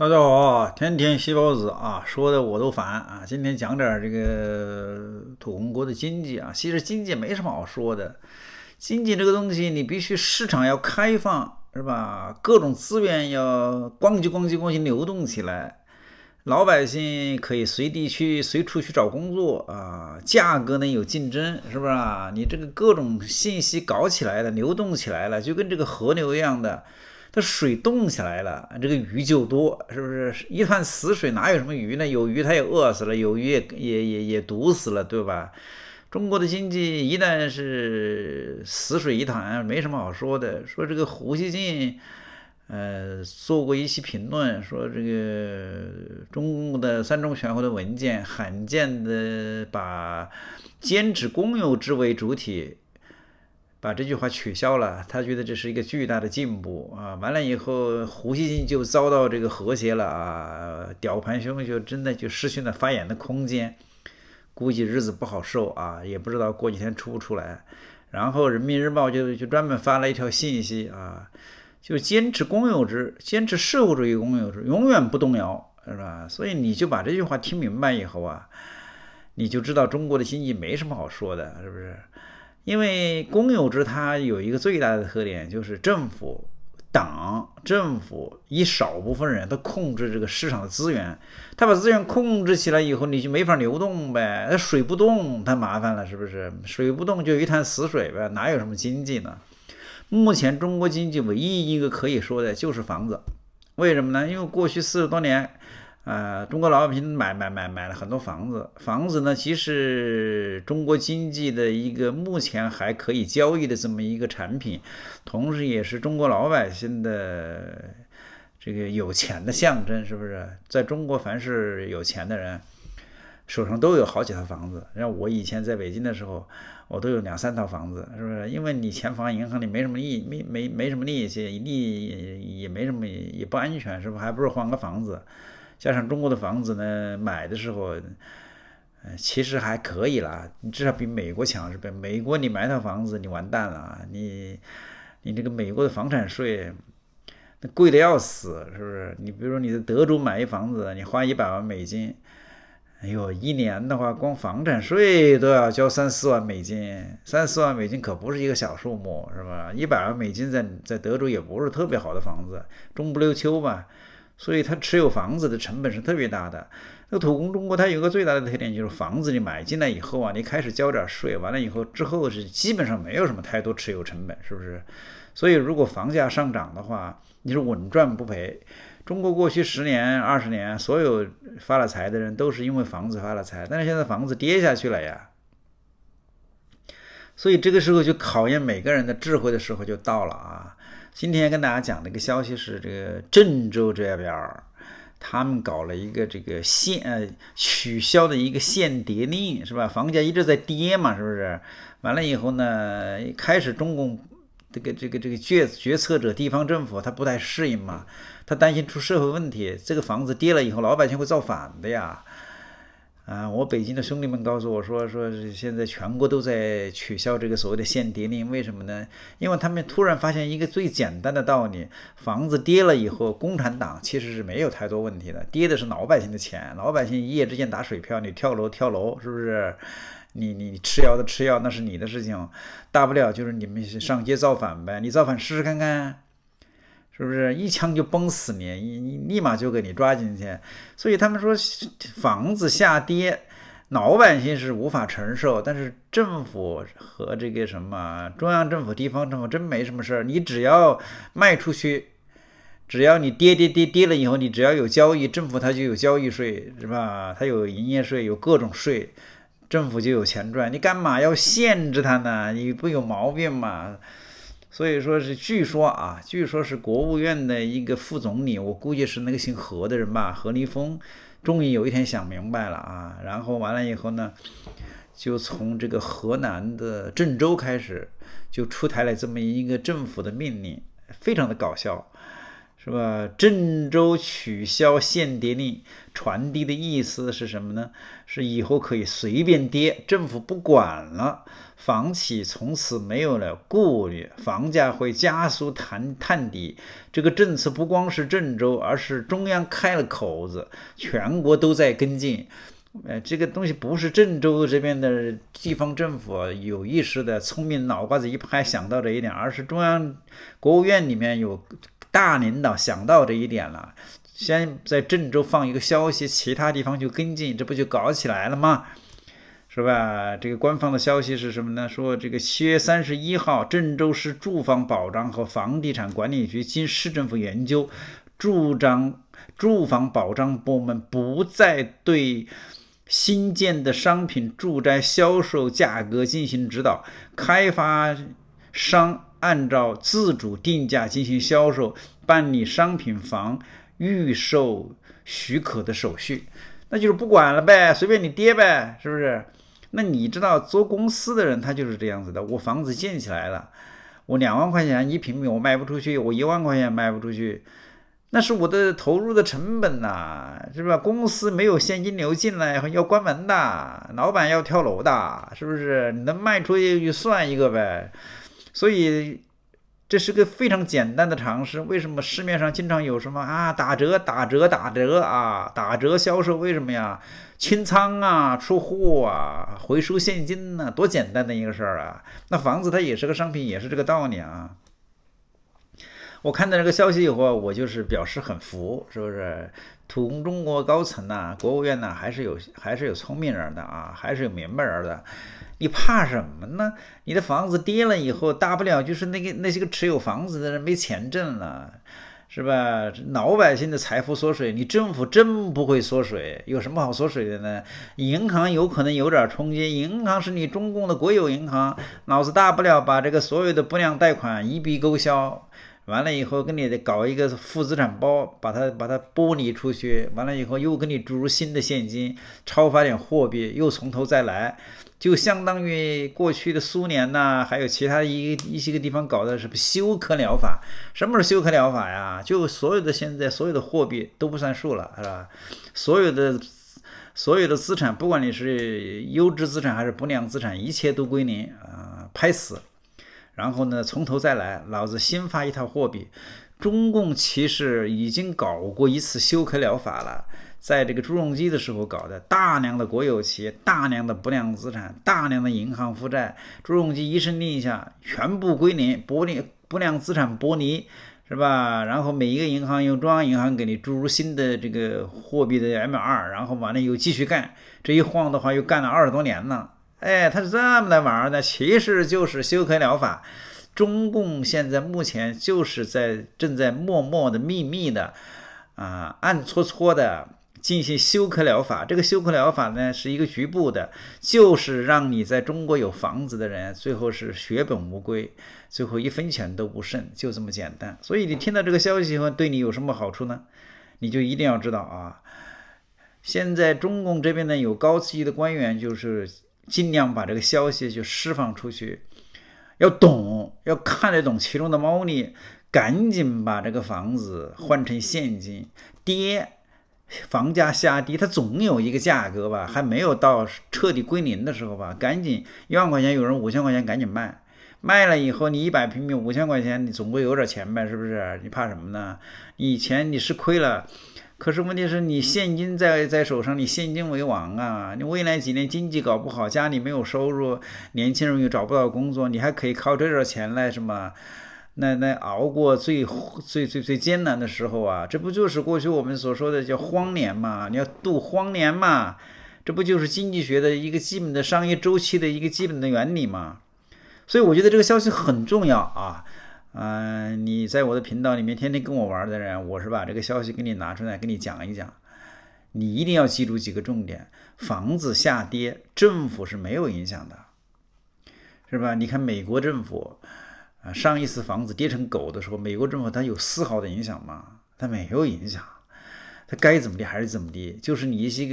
大家好，天天吸包子啊，说的我都烦啊。今天讲点这个土红国的经济啊，其实经济没什么好说的，经济这个东西你必须市场要开放是吧？各种资源要咣叽咣叽咣叽流动起来，老百姓可以随地去、随处去找工作啊，价格呢有竞争是不是啊？你这个各种信息搞起来了、流动起来了，就跟这个河流一样的。它水冻起来了，这个鱼就多，是不是？一潭死水哪有什么鱼呢？有鱼它也饿死了，有鱼也也也也毒死了，对吧？中国的经济一旦是死水一潭，没什么好说的。说这个胡锡进，呃，做过一些评论，说这个中国的三中全会的文件罕见的把坚持公有制为主体。把这句话取消了，他觉得这是一个巨大的进步啊！完了以后，胡锡进就遭到这个和谐了啊，吊盘兄就真的就失去了发言的空间，估计日子不好受啊！也不知道过几天出不出来。然后，《人民日报》就就专门发了一条信息啊，就坚持公有制，坚持社会主义公有制，永远不动摇，是吧？所以，你就把这句话听明白以后啊，你就知道中国的经济没什么好说的，是不是？因为公有制，它有一个最大的特点，就是政府、党、政府一少部分人，他控制这个市场的资源，他把资源控制起来以后，你就没法流动呗，那水不动，它麻烦了，是不是？水不动就一潭死水呗，哪有什么经济呢？目前中国经济唯一一个可以说的就是房子，为什么呢？因为过去四十多年。呃，中国老百姓买买买买了很多房子，房子呢，其实中国经济的一个目前还可以交易的这么一个产品，同时也是中国老百姓的这个有钱的象征，是不是？在中国，凡是有钱的人手上都有好几套房子。然后我以前在北京的时候，我都有两三套房子，是不是？因为你钱放银行里没什么利，没没没什么利息，利也没什么，也不安全，是不？还不如换个房子。加上中国的房子呢，买的时候，呃，其实还可以啦，你至少比美国强，是不是？美国你买套房子，你完蛋了，你，你这个美国的房产税，那贵的要死，是不是？你比如说你在德州买一房子，你花一百万美金，哎呦，一年的话光房产税都要交三四万美金，三四万美金可不是一个小数目，是吧？一百万美金在在德州也不是特别好的房子，中不溜秋吧。所以它持有房子的成本是特别大的。那土工中国它有个最大的特点就是房子你买进来以后啊，你开始交点税，完了以后之后是基本上没有什么太多持有成本，是不是？所以如果房价上涨的话，你是稳赚不赔。中国过去十年二十年，所有发了财的人都是因为房子发了财，但是现在房子跌下去了呀。所以这个时候就考验每个人的智慧的时候就到了啊。今天跟大家讲的一个消息是，这个郑州这边，他们搞了一个这个限呃取消的一个限跌令，是吧？房价一直在跌嘛，是不是？完了以后呢，开始中共这个这个这个决决策者、地方政府他不太适应嘛，他担心出社会问题，这个房子跌了以后，老百姓会造反的呀。啊！我北京的兄弟们告诉我说，说现在全国都在取消这个所谓的限跌令，为什么呢？因为他们突然发现一个最简单的道理：房子跌了以后，共产党其实是没有太多问题的，跌的是老百姓的钱，老百姓一夜之间打水漂。你跳楼跳楼是不是？你你吃药的吃药，那是你的事情，大不了就是你们上街造反呗，你造反试试看看。是不是一枪就崩死你？你立马就给你抓进去。所以他们说房子下跌，老百姓是无法承受。但是政府和这个什么中央政府、地方政府真没什么事儿。你只要卖出去，只要你跌跌跌跌了以后，你只要有交易，政府它就有交易税，是吧？它有营业税，有各种税，政府就有钱赚。你干嘛要限制它呢？你不有毛病吗？所以说是据说啊，据说，是国务院的一个副总理，我估计是那个姓何的人吧，何立峰，终于有一天想明白了啊，然后完了以后呢，就从这个河南的郑州开始，就出台了这么一个政府的命令，非常的搞笑。是吧？郑州取消限跌令，传递的意思是什么呢？是以后可以随便跌，政府不管了，房企从此没有了顾虑，房价会加速探探底。这个政策不光是郑州，而是中央开了口子，全国都在跟进。呃，这个东西不是郑州这边的地方政府有意识的、聪明脑瓜子一拍想到这一点，而是中央国务院里面有。大领导想到这一点了，先在郑州放一个消息，其他地方就跟进，这不就搞起来了吗？是吧？这个官方的消息是什么呢？说这个七月三十一号，郑州市住房保障和房地产管理局经市政府研究，主张住房保障部门不再对新建的商品住宅销售价格进行指导，开发。商按照自主定价进行销售，办理商品房预售许可的手续，那就是不管了呗，随便你跌呗，是不是？那你知道做公司的人他就是这样子的，我房子建起来了，我两万块钱一平米我卖不出去，我一万块钱卖不出去，那是我的投入的成本呐，是吧？公司没有现金流进来要关门的，老板要跳楼的，是不是？你能卖出去就算一个呗。所以，这是个非常简单的常识。为什么市面上经常有什么啊打折、打折、打折啊打折销售？为什么呀？清仓啊，出货啊，回收现金呢？多简单的一个事儿啊！那房子它也是个商品，也是这个道理啊。我看到这个消息以后，我就是表示很服，是不是？土公中国高层呐，国务院呢，还是有还是有聪明人的啊，还是有明白人的，你怕什么呢？你的房子跌了以后，大不了就是那个那些个持有房子的人没钱挣了，是吧？老百姓的财富缩水，你政府真不会缩水，有什么好缩水的呢？银行有可能有点冲击，银行是你中共的国有银行，老子大不了把这个所有的不良贷款一笔勾销。完了以后，给你搞一个负资产包，把它把它剥离出去。完了以后，又给你注入新的现金，超发点货币，又从头再来，就相当于过去的苏联呐，还有其他一一些个地方搞的什么休克疗法。什么是休克疗法呀？就所有的现在所有的货币都不算数了，是吧？所有的所有的资产，不管你是优质资产还是不良资产，一切都归零啊，拍死。然后呢，从头再来，老子新发一套货币。中共其实已经搞过一次休克疗法了，在这个朱镕基的时候搞的，大量的国有企业，大量的不良资产，大量的银行负债。朱镕基一声令下，全部归零，剥离不良资产剥离，是吧？然后每一个银行用中央银行给你注入新的这个货币的 M 二，然后完了又继续干，这一晃的话又干了二十多年呢。哎，它是这么来玩的，其实就是休克疗法。中共现在目前就是在正在默默的、秘密的、啊暗搓搓的进行休克疗法。这个休克疗法呢，是一个局部的，就是让你在中国有房子的人最后是血本无归，最后一分钱都不剩，就这么简单。所以你听到这个消息以后，对你有什么好处呢？你就一定要知道啊，现在中共这边呢，有高级的官员就是。尽量把这个消息去释放出去，要懂，要看得懂其中的猫腻，赶紧把这个房子换成现金。跌，房价下跌，它总有一个价格吧，还没有到彻底归零的时候吧，赶紧一万块钱有人五千块钱赶紧卖，卖了以后你一百平米五千块钱，你总归有点钱呗，是不是？你怕什么呢？以前你是亏了。可是问题是你现金在在手上，你现金为王啊！你未来几年经济搞不好，家里没有收入，年轻人又找不到工作，你还可以靠这点钱来什么，那那熬过最最最最艰难的时候啊！这不就是过去我们所说的叫荒年嘛？你要度荒年嘛？这不就是经济学的一个基本的商业周期的一个基本的原理嘛？所以我觉得这个消息很重要啊。啊，你在我的频道里面天天跟我玩的人，我是把这个消息给你拿出来，给你讲一讲。你一定要记住几个重点：房子下跌，政府是没有影响的，是吧？你看美国政府，啊，上一次房子跌成狗的时候，美国政府它有丝毫的影响吗？它没有影响，它该怎么地还是怎么地。就是你一些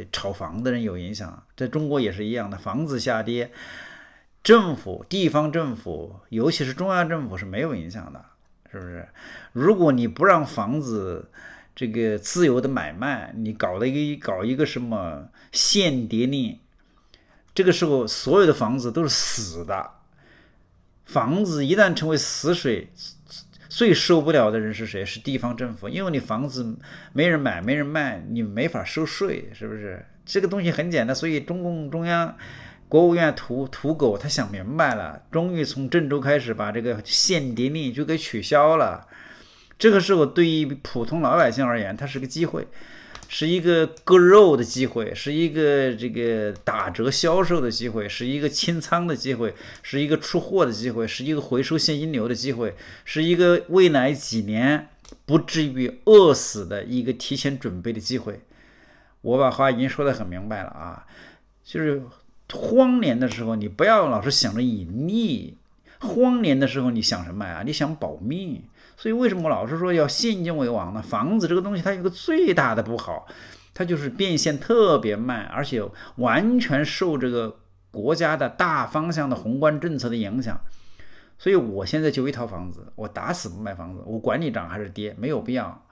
个炒房的人有影响，在中国也是一样的，房子下跌。政府、地方政府，尤其是中央政府是没有影响的，是不是？如果你不让房子这个自由的买卖，你搞了一个搞一个什么限跌令，这个时候所有的房子都是死的。房子一旦成为死水，最受不了的人是谁？是地方政府，因为你房子没人买、没人卖，你没法收税，是不是？这个东西很简单，所以中共中央。国务院土土狗，他想明白了，终于从郑州开始把这个限电令就给取消了。这个是我对于普通老百姓而言，它是个机会，是一个割肉的机会，是一个这个打折销售的机会，是一个清仓的机会，是一个出货的机会，是一个回收现金流的机会，是一个未来几年不至于饿死的一个提前准备的机会。我把话已经说的很明白了啊，就是。荒年的时候，你不要老是想着盈利。荒年的时候，你想什么呀？你想保命。所以为什么老是说要现金为王呢？房子这个东西，它有个最大的不好，它就是变现特别慢，而且完全受这个国家的大方向的宏观政策的影响。所以我现在就一套房子，我打死不卖房子。我管你涨还是跌，没有必要。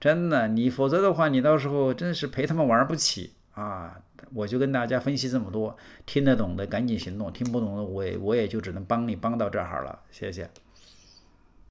真的，你否则的话，你到时候真的是陪他们玩不起啊。我就跟大家分析这么多，听得懂的赶紧行动，听不懂的我也我也就只能帮你帮到这儿了，谢谢。